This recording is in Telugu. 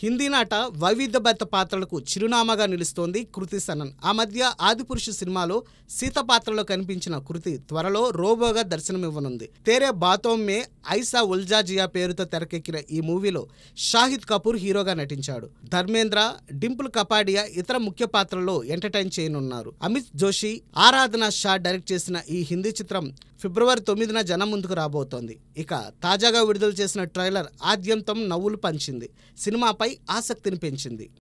హిందీ నాట వైవిధ్యభరిత పాత్రలకు చిరునామాగా నిలుస్తోంది కృతి సనన్ ఆ మధ్య ఆదిపురుషు సినిమాలో సీత పాత్రలో కనిపించిన కృతి త్వరలో రోబోగా దర్శనమివ్వనుంది తేరే బాతోమ్మే ఐసా ఉల్జాజియా పేరుతో తెరకెక్కిన ఈ మూవీలో షాహిద్ కపూర్ హీరోగా నటించాడు ధర్మేంద్ర డింపుల్ కపాడియా ఇతర ముఖ్య పాత్రల్లో ఎంటర్టైన్ చేయనున్నారు అమిత్ జోషి ఆరాధన షా డైరెక్ట్ చేసిన ఈ హిందీ చిత్రం ఫిబ్రవరి తొమ్మిదిన జనం ముందుకు రాబోతోంది ఇక తాజాగా విడుదల చేసిన ట్రైలర్ ఆద్యంతం నవ్వులు పంచింది సినిమా పై ఆసక్తిని పెంచింది